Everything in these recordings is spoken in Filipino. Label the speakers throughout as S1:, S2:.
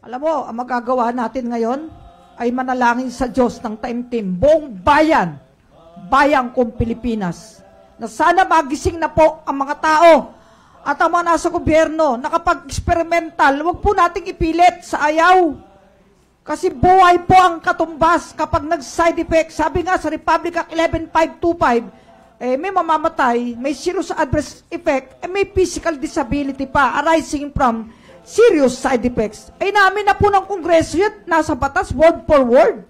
S1: Alam mo, ang magagawa natin ngayon ay manalangin sa Diyos ng taimtim, buong bayan, bayang kong Pilipinas, na sana magising na po ang mga tao at ang mga nasa gobyerno na kapag experimental, huwag po nating ipilit sa ayaw. Kasi buhay po ang katumbas kapag nag-side effect. Sabi nga sa Republic Act 11525, eh, may mamamatay, may serious adverse effect, eh, may physical disability pa arising from serious side effects. Ay namin na po ng Kongreso yun, nasa batas, word for word.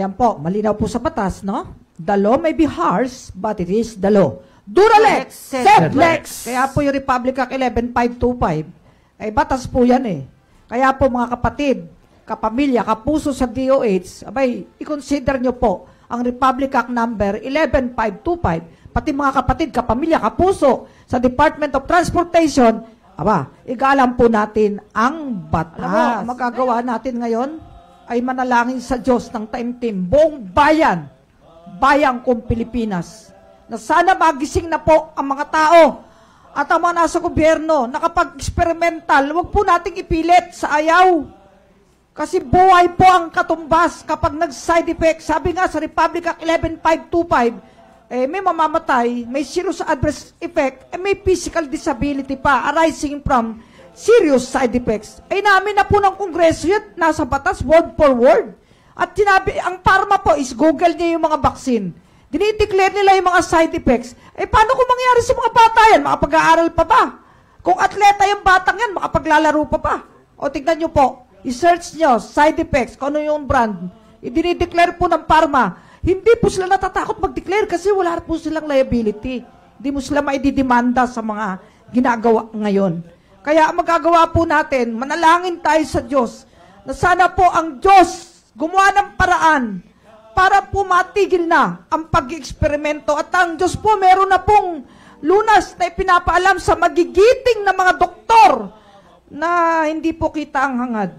S1: Yan po, malinaw po sa batas, no? The law may be harsh, but it is the law. Duralex, Sedlex. Kaya po yung Republic Act 11525, ay batas po yan eh. Kaya po mga kapatid, kapamilya, kapuso sa DOH, abay, i-consider nyo po ang Republic Act number 11525, pati mga kapatid, kapamilya, kapuso sa Department of Transportation, aba, igalam po natin ang batas. Alam mo, magagawa natin ngayon ay manalangin sa Diyos ng taimtim, buong bayan, bayan kong Pilipinas, na sana magising na po ang mga tao at ang mga nasa gobyerno nakapag experimental, huwag po nating ipilit sa ayaw kasi buhay po ang katumbas kapag nag-side effect. Sabi nga sa Republic Act 11525, eh, may mamamatay, may serious adverse effect, eh, may physical disability pa arising from serious side effects. Ay eh, namin na po ng Kongreso yun, nasa batas, word for word. At tinabi, ang parma po is Google niya yung mga vaccine. Dinideclare nila yung mga side effects. Eh, paano kung mangyari sa mga bata yan? Makapag-aaral pa ba? Kung atleta yung batang yan, makapaglalaro pa ba? O tignan nyo po, I-search nyo, side effects, kung ano yung brand. I-dinideclare po ng pharma. Hindi po sila natatakot mag-declare kasi wala po silang liability. Hindi mo sila maididemanda sa mga ginagawa ngayon. Kaya magagawa po natin, manalangin tayo sa Diyos na sana po ang Diyos gumawa ng paraan para po matigil na ang pag-eksperimento at ang Diyos po meron na pong lunas na ipinapaalam sa magigiting na mga doktor na hindi po kita ang hangad.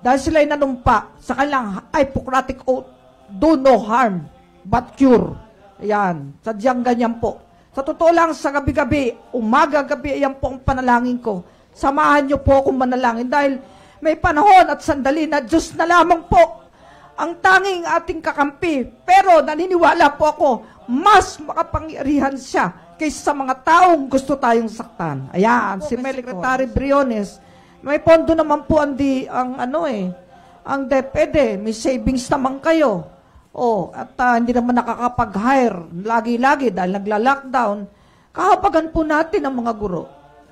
S1: Dahil sila'y nanumpa sa kanilang Hippocratic Oath, do no harm, but cure. Ayan, sadyang ganyan po. Sa totoo lang, sa gabi-gabi, umaga-gabi, ayan po ang panalangin ko. Samahan niyo po akong manalangin dahil may panahon at sandali na Diyos na lamang po ang tanging ating kakampi. Pero naniniwala po ako, mas makapangyarihan siya kaysa sa mga taong gusto tayong saktan. Ayan, si Mel Secretary Briones, may pondo naman po ang, di, ang ano eh, ang DepEd eh. May savings naman kayo. Oh, at uh, hindi naman nakakapag-hire lagi-lagi dahil nagla-lockdown. Kahapagan po natin ang mga guro.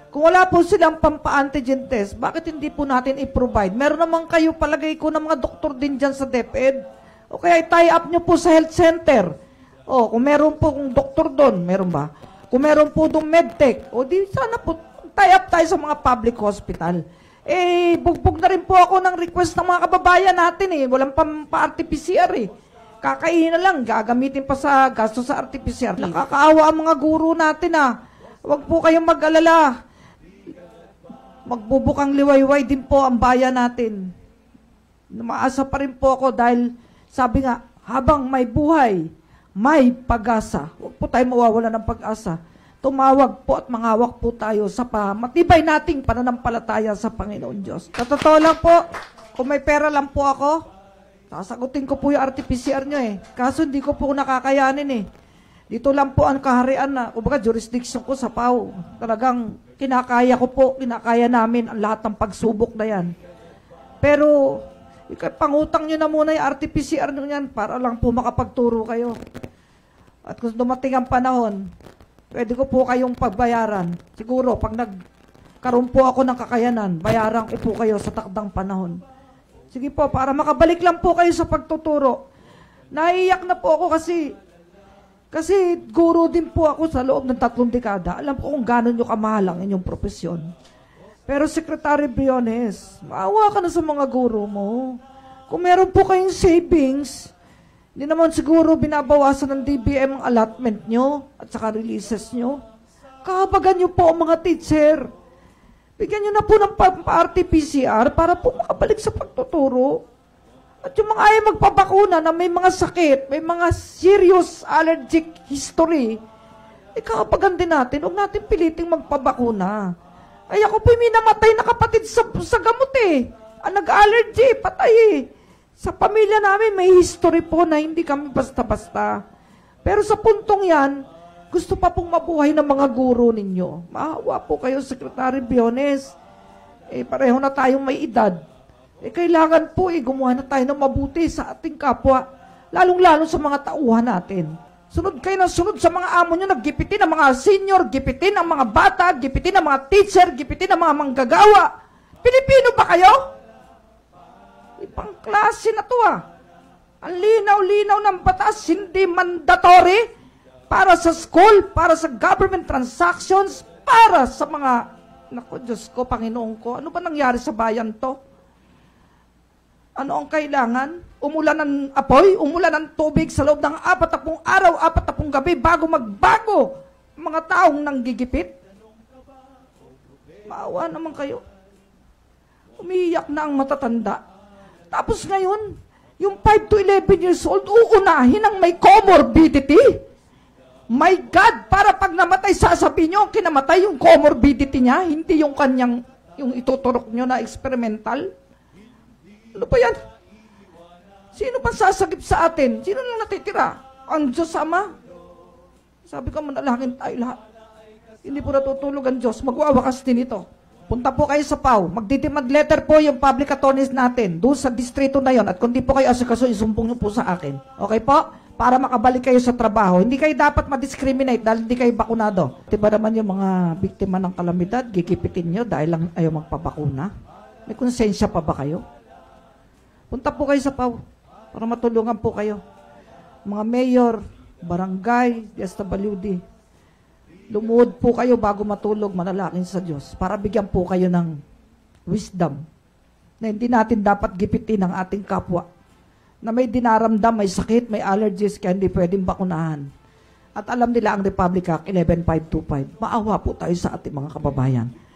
S1: Kung wala po silang pampa-antigen test, bakit hindi po natin i-provide? Meron naman kayo, palagay ko, ng mga doktor din dyan sa DepEd. Eh. O kaya i-tie up nyo po sa health center. O, kung meron po kung doktor doon, meron ba? Kung meron po doon medtech, o di sana po tie-up tayo sa mga public hospital. Eh, bugbog na rin po ako ng request ng mga kababayan natin eh. Walang pang pa-RT-PCR eh. Kakainin na lang, gagamitin pa sa gasto sa RT-PCR. Nakakaawa ang mga guro natin ah. Huwag po kayong mag-alala. Magbubukang liwayway din po ang bayan natin. Maasa pa rin po ako dahil sabi nga, habang may buhay, may pag-asa. Huwag po tayo mawawala ng pag-asa. Tumawag po at mangawak po tayo sa pamatibay nating pananampalataya sa Panginoon Diyos. Sa totoo lang po, kung may pera lang po ako, sasagutin ko po yung RT-PCR nyo eh. Kaso hindi ko po nakakayanin eh. Dito lang po ang kaharian na, kumbaga jurisdiction ko sa PAO. Talagang kinakaya ko po, kinakaya namin ang lahat ng pagsubok na yan. Pero, pangutang nyo na muna yung RT-PCR nyo yan para lang po makapagturo kayo. At kung dumating ang panahon, pwede ko po kayong pagbayaran. Siguro, pag nagkaroon po ako ng kakayanan, bayaran ko po kayo sa takdang panahon. Sige po, para makabalik lang po kayo sa pagtuturo. Naiiyak na po ako kasi, kasi guro din po ako sa loob ng tatlong dekada. Alam ko kung gano'n nyo kamahal ang inyong profesyon. Pero Secretary Briones, maawa ka na sa mga guro mo. Kung meron po kayong savings, hindi naman siguro binabawasan ng DBM ang allotment nyo at saka releases nyo. Kahabagan nyo po ang mga teacher. Bigyan nyo na po ng RT-PCR para po makabalik sa pagtuturo. At yung mga ayaw magpabakuna na may mga sakit, may mga serious allergic history, ikapagan eh, din natin, huwag natin piliting magpabakuna. Ay ako po may namatay na kapatid sa, sa gamot eh. Ang ah, nag-allergy, patay eh. Sa pamilya namin, may history po na hindi kami basta-basta. Pero sa puntong yan, gusto pa pong mabuhay ng mga guro ninyo. Maawa po kayo, Secretary Biones. Eh, pareho na tayong may edad. Eh, kailangan po eh, gumawa na tayo ng mabuti sa ating kapwa, lalong-lalo sa mga tauhan natin. Sunod kayo ng sunod sa mga amo nyo, naggipitin ang mga senior, gipitin ang mga bata, gipitin ang mga teacher, gipitin ang mga manggagawa. Pilipino ba kayo? batas na to ah. Ang linaw-linaw ng batas, hindi mandatory para sa school, para sa government transactions, para sa mga, naku Diyos ko, Panginoon ko, ano ba nangyari sa bayan to? Ano ang kailangan? Umulan ng apoy, umulan ng tubig sa loob ng apat araw, apat gabi bago magbago mga taong nanggigipit. Maawa naman kayo. Umiiyak na ang matatanda. Tapos ngayon, yung 5 to 11 years old, uunahin ang may comorbidity. My God, para pag namatay, sasabihin nyo, kinamatay yung comorbidity niya, hindi yung kanyang, yung ituturok nyo na experimental. Ano ba yan? Sino pa sasagip sa atin? Sino lang natitira? Ang Diyos Ama? Sabi ko, manalangin tayo lahat. Hindi po natutulog ang Diyos. Magwawakas din ito. Punta po kayo sa PAW. Magdidemand letter po yung public attorneys natin doon sa distrito na yon. At kung di po kayo asikaso, isumbong nyo po sa akin. Okay po? Para makabalik kayo sa trabaho. Hindi kayo dapat madiscriminate dahil hindi kayo bakunado. Diba naman yung mga biktima ng kalamidad, gigipitin nyo dahil lang ayaw magpabakuna? May konsensya pa ba kayo? Punta po kayo sa PAW para matulungan po kayo. Mga mayor, barangay, SWD, Lumuhod po kayo bago matulog, manalangin sa Diyos para bigyan po kayo ng wisdom na hindi natin dapat gipitin ang ating kapwa na may dinaramdam, may sakit, may allergies, kaya hindi pwedeng bakunahan. At alam nila ang Republic Act 11525. Maawa po tayo sa ating mga kababayan.